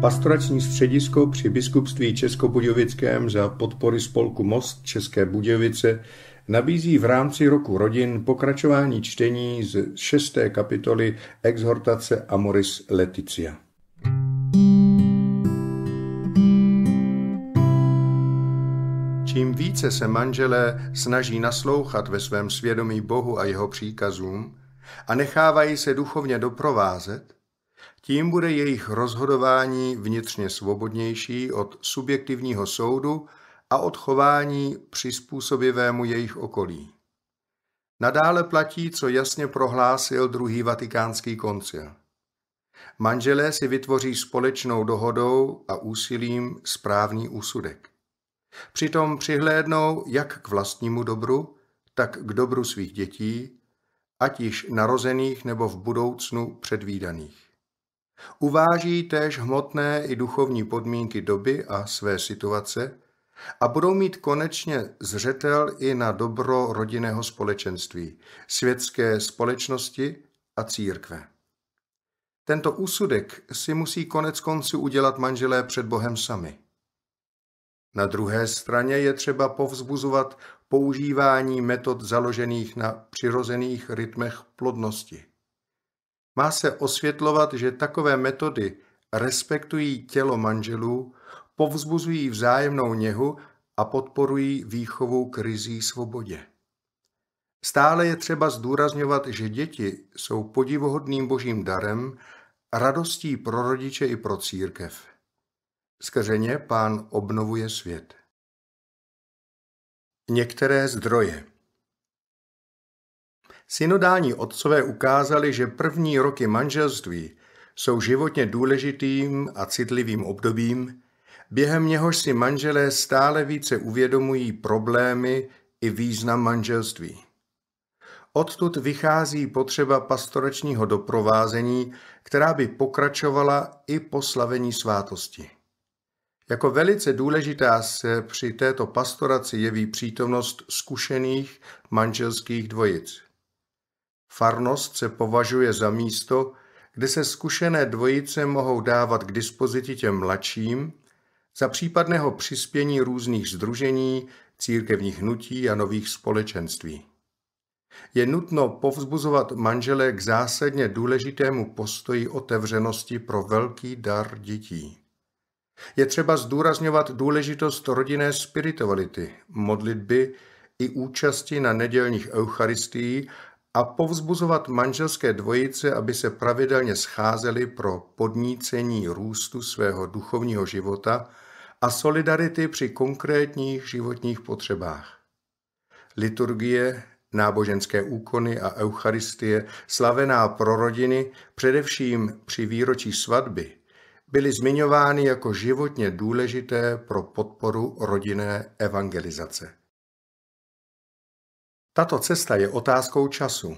pastorační středisko při biskupství Českobudějovickém za podpory spolku Most České Budějovice nabízí v rámci roku rodin pokračování čtení z šesté kapitoly exhortace Amoris Leticia. Čím více se manželé snaží naslouchat ve svém svědomí Bohu a jeho příkazům a nechávají se duchovně doprovázet, tím bude jejich rozhodování vnitřně svobodnější od subjektivního soudu a od chování přizpůsobivému jejich okolí. Nadále platí, co jasně prohlásil druhý vatikánský koncil. Manželé si vytvoří společnou dohodou a úsilím správný úsudek. Přitom přihlédnou jak k vlastnímu dobru, tak k dobru svých dětí, ať již narozených nebo v budoucnu předvídaných. Uváží též hmotné i duchovní podmínky doby a své situace a budou mít konečně zřetel i na dobro rodinného společenství, světské společnosti a církve. Tento úsudek si musí konec konců udělat manželé před Bohem sami. Na druhé straně je třeba povzbuzovat používání metod založených na přirozených rytmech plodnosti. Má se osvětlovat, že takové metody respektují tělo manželů, povzbuzují vzájemnou něhu a podporují výchovu k rizí svobodě. Stále je třeba zdůrazňovat, že děti jsou podivohodným božím darem, radostí pro rodiče i pro církev. Skrze ně pán obnovuje svět. Některé zdroje Synodální otcové ukázali, že první roky manželství jsou životně důležitým a citlivým obdobím, během něhož si manželé stále více uvědomují problémy i význam manželství. Odtud vychází potřeba pastoračního doprovázení, která by pokračovala i po slavení svátosti. Jako velice důležitá se při této pastoraci jeví přítomnost zkušených manželských dvojic. Farnost se považuje za místo, kde se zkušené dvojice mohou dávat k dispozici těm mladším za případného přispění různých združení, církevních hnutí a nových společenství. Je nutno povzbuzovat manžele k zásadně důležitému postoji otevřenosti pro velký dar dětí. Je třeba zdůrazňovat důležitost rodinné spirituality, modlitby i účasti na nedělních eucharistii a povzbuzovat manželské dvojice, aby se pravidelně scházeli pro podnícení růstu svého duchovního života a solidarity při konkrétních životních potřebách. Liturgie, náboženské úkony a eucharistie slavená pro rodiny, především při výročí svatby, byly zmiňovány jako životně důležité pro podporu rodinné evangelizace. Tato cesta je otázkou času.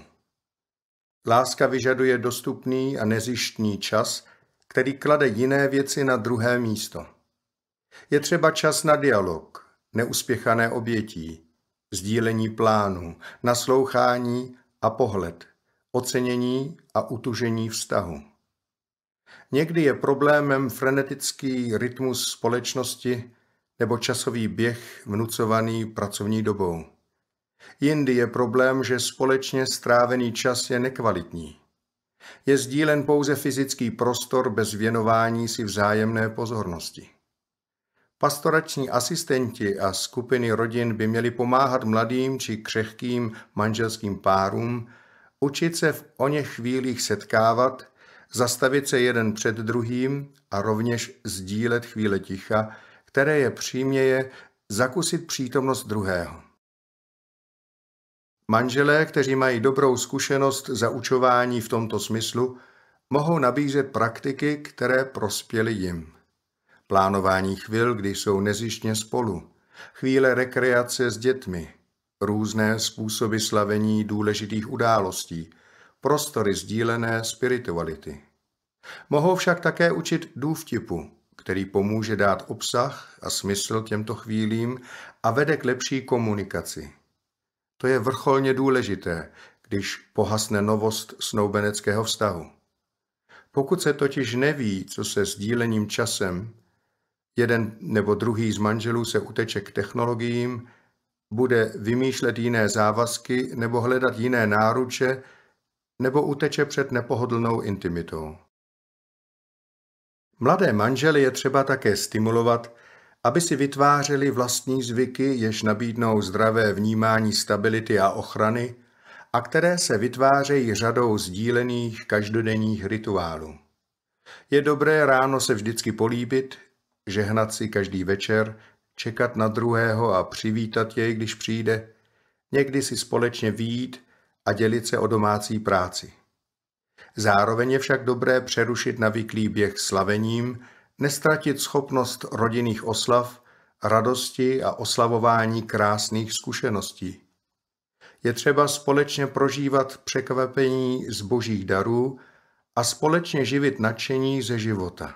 Láska vyžaduje dostupný a nezištný čas, který klade jiné věci na druhé místo. Je třeba čas na dialog, neuspěchané obětí, sdílení plánů, naslouchání a pohled, ocenění a utužení vztahu. Někdy je problémem frenetický rytmus společnosti nebo časový běh vnucovaný pracovní dobou. Jindy je problém, že společně strávený čas je nekvalitní. Je sdílen pouze fyzický prostor bez věnování si vzájemné pozornosti. Pastorační asistenti a skupiny rodin by měli pomáhat mladým či křehkým manželským párům učit se v oněch chvílích setkávat, zastavit se jeden před druhým a rovněž sdílet chvíle ticha, které je příměje zakusit přítomnost druhého. Manželé, kteří mají dobrou zkušenost zaučování v tomto smyslu, mohou nabízet praktiky, které prospěly jim. Plánování chvil, kdy jsou nezištně spolu, chvíle rekreace s dětmi, různé způsoby slavení důležitých událostí, prostory sdílené spirituality. Mohou však také učit důvtipu, který pomůže dát obsah a smysl těmto chvílím a vede k lepší komunikaci. To je vrcholně důležité, když pohasne novost snoubeneckého vztahu. Pokud se totiž neví, co se sdílením časem, jeden nebo druhý z manželů se uteče k technologiím, bude vymýšlet jiné závazky nebo hledat jiné náruče, nebo uteče před nepohodlnou intimitou. Mladé manžely je třeba také stimulovat aby si vytvářeli vlastní zvyky, jež nabídnou zdravé vnímání stability a ochrany a které se vytvářejí řadou sdílených každodenních rituálů. Je dobré ráno se vždycky políbit, žehnat si každý večer, čekat na druhého a přivítat jej, když přijde, někdy si společně výjít a dělit se o domácí práci. Zároveň je však dobré přerušit navyklý běh slavením, nestratit schopnost rodinných oslav, radosti a oslavování krásných zkušeností. Je třeba společně prožívat překvapení z božích darů a společně živit nadšení ze života.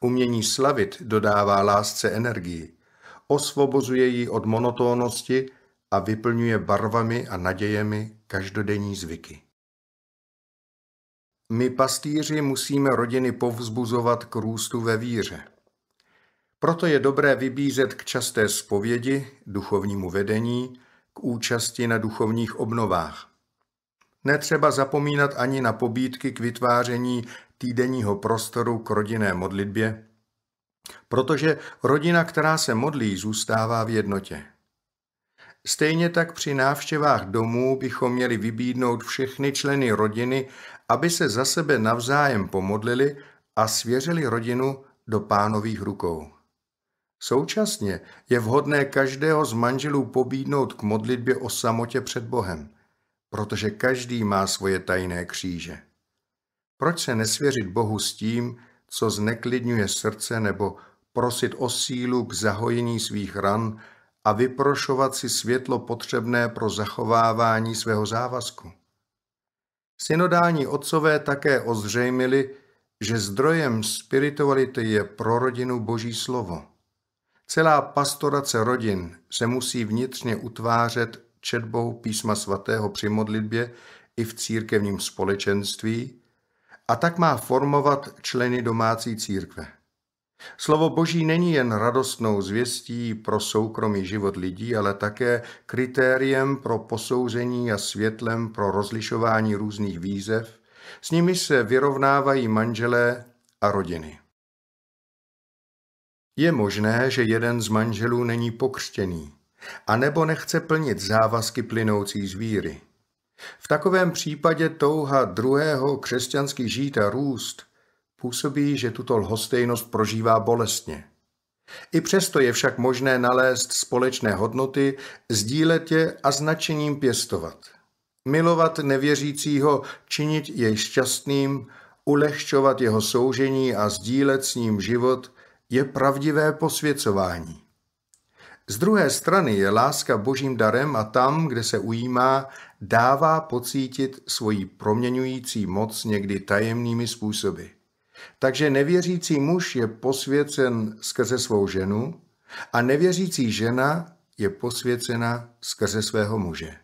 Umění slavit dodává lásce energii, osvobozuje ji od monotónnosti a vyplňuje barvami a nadějemi každodenní zvyky. My pastýři musíme rodiny povzbuzovat k růstu ve víře. Proto je dobré vybízet k časté zpovědi, duchovnímu vedení, k účasti na duchovních obnovách. Netřeba zapomínat ani na pobídky k vytváření týdenního prostoru k rodinné modlitbě, protože rodina, která se modlí, zůstává v jednotě. Stejně tak při návštěvách domů bychom měli vybídnout všechny členy rodiny, aby se za sebe navzájem pomodlili a svěřili rodinu do pánových rukou. Současně je vhodné každého z manželů pobídnout k modlitbě o samotě před Bohem, protože každý má svoje tajné kříže. Proč se nesvěřit Bohu s tím, co zneklidňuje srdce, nebo prosit o sílu k zahojení svých ran a vyprošovat si světlo potřebné pro zachovávání svého závazku. Synodální otcové také ozřejmili, že zdrojem spirituality je pro rodinu Boží slovo. Celá pastorace rodin se musí vnitřně utvářet četbou písma svatého při modlitbě i v církevním společenství a tak má formovat členy domácí církve. Slovo Boží není jen radostnou zvěstí pro soukromý život lidí, ale také kritériem pro posouzení a světlem pro rozlišování různých výzev, s nimi se vyrovnávají manželé a rodiny. Je možné, že jeden z manželů není pokřtěný, anebo nechce plnit závazky plynoucí z víry. V takovém případě touha druhého křesťanský žít a růst Působí, že tuto lhostejnost prožívá bolestně. I přesto je však možné nalézt společné hodnoty, sdílet je a značením pěstovat. Milovat nevěřícího, činit jej šťastným, ulehčovat jeho soužení a sdílet s ním život je pravdivé posvěcování. Z druhé strany je láska božím darem a tam, kde se ujímá, dává pocítit svoji proměňující moc někdy tajemnými způsoby. Takže nevěřící muž je posvěcen skrze svou ženu a nevěřící žena je posvěcena skrze svého muže.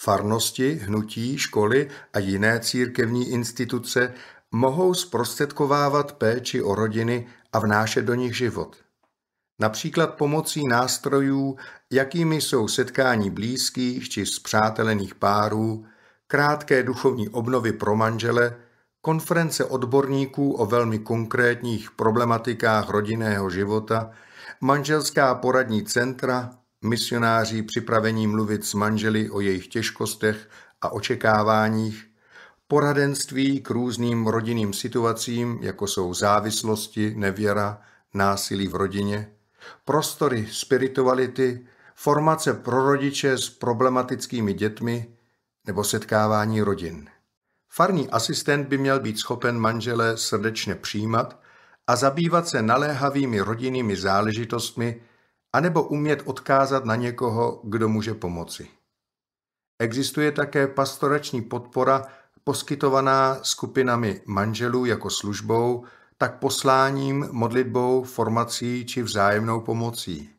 Farnosti, hnutí, školy a jiné církevní instituce mohou zprostředkovávat péči o rodiny a vnášet do nich život. Například pomocí nástrojů, jakými jsou setkání blízkých či zpřátelených párů, krátké duchovní obnovy pro manžele – Konference odborníků o velmi konkrétních problematikách rodinného života, manželská poradní centra, misionáři připravení mluvit s manželi o jejich těžkostech a očekáváních, poradenství k různým rodinným situacím, jako jsou závislosti, nevěra, násilí v rodině, prostory spirituality, formace pro rodiče s problematickými dětmi nebo setkávání rodin. Farní asistent by měl být schopen manžele srdečně přijímat a zabývat se naléhavými rodinnými záležitostmi anebo umět odkázat na někoho, kdo může pomoci. Existuje také pastorační podpora poskytovaná skupinami manželů jako službou, tak posláním, modlitbou, formací či vzájemnou pomocí.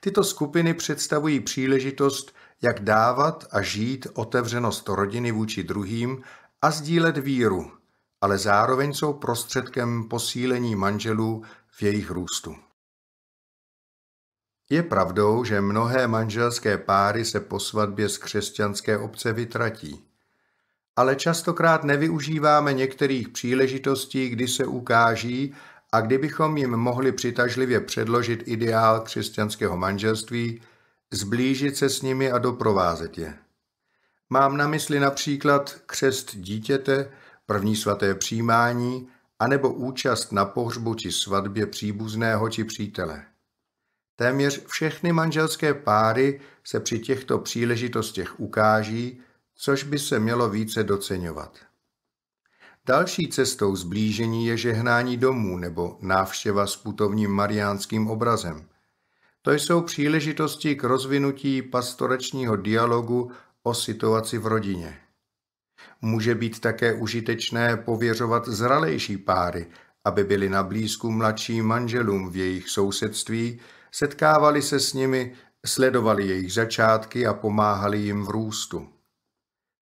Tyto skupiny představují příležitost, jak dávat a žít otevřenost rodiny vůči druhým a sdílet víru, ale zároveň jsou prostředkem posílení manželů v jejich růstu. Je pravdou, že mnohé manželské páry se po svatbě z křesťanské obce vytratí. Ale častokrát nevyužíváme některých příležitostí, kdy se ukáží a kdybychom jim mohli přitažlivě předložit ideál křesťanského manželství, zblížit se s nimi a doprovázet je. Mám na mysli například křest dítěte, první svaté přijímání, anebo účast na pohřbu či svatbě příbuzného či přítele. Téměř všechny manželské páry se při těchto příležitostech ukáží, což by se mělo více doceňovat. Další cestou zblížení je žehnání domů nebo návštěva s putovním mariánským obrazem. To jsou příležitosti k rozvinutí pastoračního dialogu o situaci v rodině. Může být také užitečné pověřovat zralejší páry, aby byli na blízku mladším manželům v jejich sousedství, setkávali se s nimi, sledovali jejich začátky a pomáhali jim v růstu.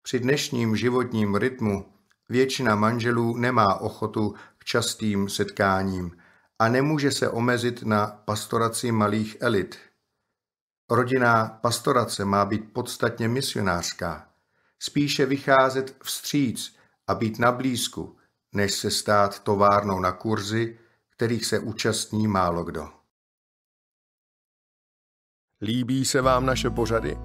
Při dnešním životním rytmu většina manželů nemá ochotu k častým setkáním a nemůže se omezit na pastoraci malých elit – Rodinná pastorace má být podstatně misionářská, spíše vycházet vstříc a být na blízku, než se stát továrnou na kurzy, kterých se účastní málo kdo. Líbí se vám naše pořady?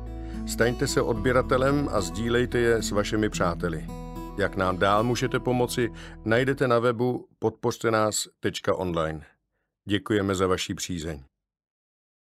Staňte se odběratelem a sdílejte je s vašimi přáteli. Jak nám dál můžete pomoci, najdete na webu podpořte nás.online. Děkujeme za vaši přízeň.